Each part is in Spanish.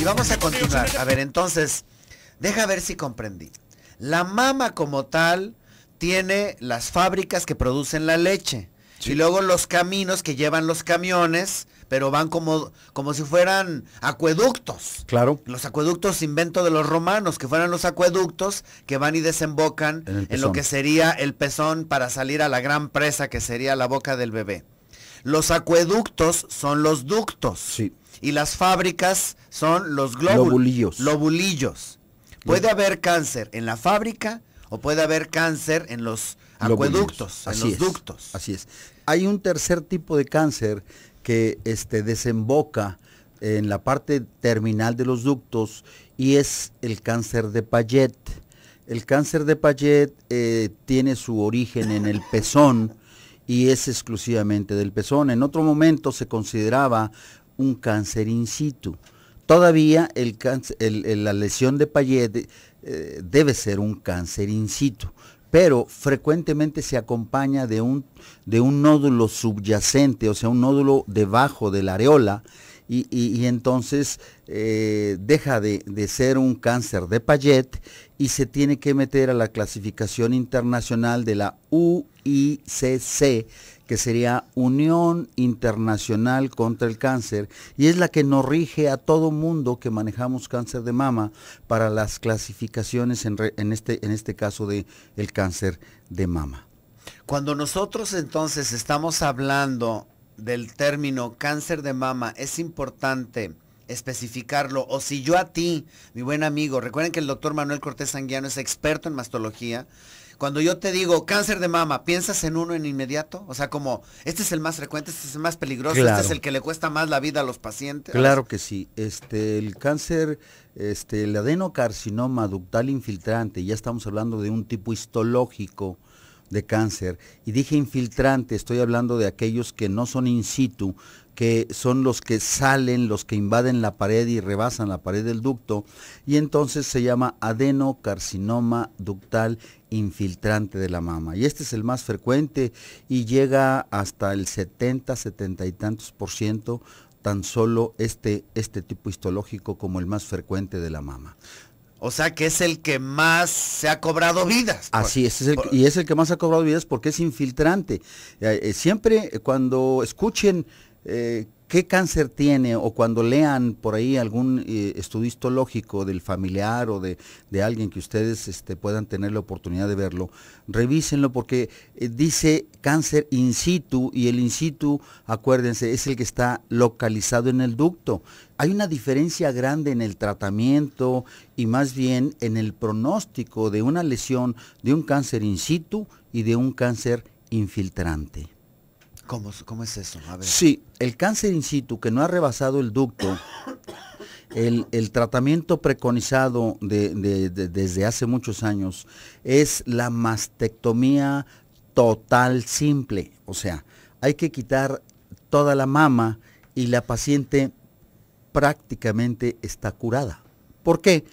Y vamos a continuar. A ver, entonces, deja ver si comprendí. La mama como tal tiene las fábricas que producen la leche. Y luego los caminos que llevan los camiones, pero van como, como si fueran acueductos. Claro. Los acueductos invento de los romanos, que fueran los acueductos que van y desembocan en lo que sería el pezón para salir a la gran presa que sería la boca del bebé. Los acueductos son los ductos. Y las fábricas son los globulillos. Lobulillos. Lobulillos. Puede haber cáncer en la fábrica o puede haber cáncer en los acueductos, en los ductos. Así es. Hay un tercer tipo de cáncer que este, desemboca en la parte terminal de los ductos y es el cáncer de Payet. El cáncer de Payet eh, tiene su origen en el pezón y es exclusivamente del pezón. En otro momento se consideraba un cáncer in situ. Todavía la lesión de Payet eh, debe ser un cáncer in situ, pero frecuentemente se acompaña de un, de un nódulo subyacente, o sea, un nódulo debajo de la areola, y, entonces eh, deja de, ser un cáncer de Payet y se tiene que meter a la clasificación internacional de la UICC, que sería Unión Internacional contra el Cáncer, y es la que nos rige a todo mundo que manejamos cáncer de mama para las clasificaciones en, este, en este caso del cáncer de mama. Cuando nosotros entonces estamos hablando del término cáncer de mama es importante especificarlo o si yo a ti, mi buen amigo, recuerden que el doctor Manuel Cortés Sanguiano es experto en mastología, cuando yo te digo cáncer de mama, ¿piensas en uno en inmediato? O sea, como, este es el más frecuente, este es el más peligroso, este es el que le cuesta más la vida a los pacientes. Claro que sí. Este, el cáncer, este, el adenocarcinoma ductal infiltrante, ya estamos hablando de un tipo histológico, de cáncer. Y dije infiltrante, estoy hablando de aquellos que no son in situ, que son los que salen, los que invaden la pared y rebasan la pared del ducto. Y entonces se llama adenocarcinoma ductal infiltrante de la mama. Y este es el más frecuente y llega hasta el 70, 70 y tantos por ciento tan solo este, este tipo histológico como el más frecuente de la mama. O sea que es el que más se ha cobrado vidas. Pues. Así es, y es el que más ha cobrado vidas porque es infiltrante. Eh, eh, siempre cuando escuchen eh, qué cáncer tiene o cuando lean por ahí algún eh, estudio histológico del familiar o de, alguien que ustedes este, puedan tener la oportunidad de verlo, revísenlo porque eh, dice cáncer in situ y el in situ, acuérdense, es el que está localizado en el ducto. Hay una diferencia grande en el tratamiento y más bien en el pronóstico de una lesión de un cáncer in situ y de un cáncer infiltrante. ¿Cómo, es eso? Sí, el cáncer in situ que no ha rebasado el ducto, el, tratamiento preconizado desde hace muchos años es la mastectomía total simple. O sea, hay que quitar toda la mama y la paciente prácticamente está curada. ¿Por qué?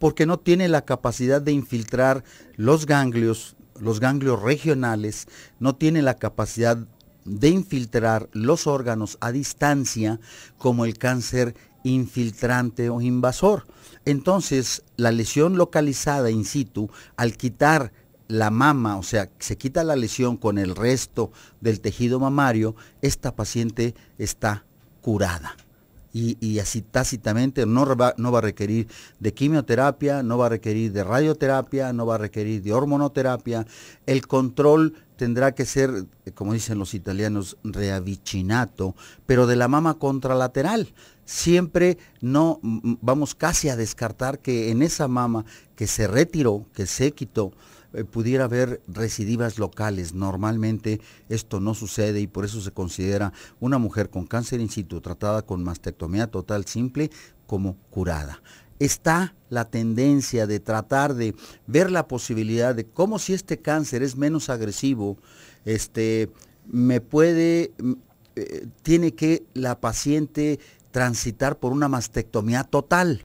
Porque no tiene la capacidad de infiltrar los ganglios, los ganglios regionales, no tiene la capacidad de infiltrar los órganos a distancia como el cáncer infiltrante o invasor. Entonces, la lesión localizada in situ, al quitar la mama, o sea, se quita la lesión con el resto del tejido mamario, esta paciente está curada y, así tácitamente no va, no va a requerir de quimioterapia, no va a requerir de radioterapia, no va a requerir de hormonoterapia. El control tendrá que ser, como dicen los italianos, reavicinato, pero de la mama contralateral. Siempre no vamos casi a descartar que en esa mama que se retiró, que se quitó, eh, pudiera haber recidivas locales. Normalmente esto no sucede y por eso se considera una mujer con cáncer in situ tratada con mastectomía total simple como curada está la tendencia de tratar de ver la posibilidad de cómo si este cáncer es menos agresivo, este, me puede, mm, eh, tiene que la paciente transitar por una mastectomía total.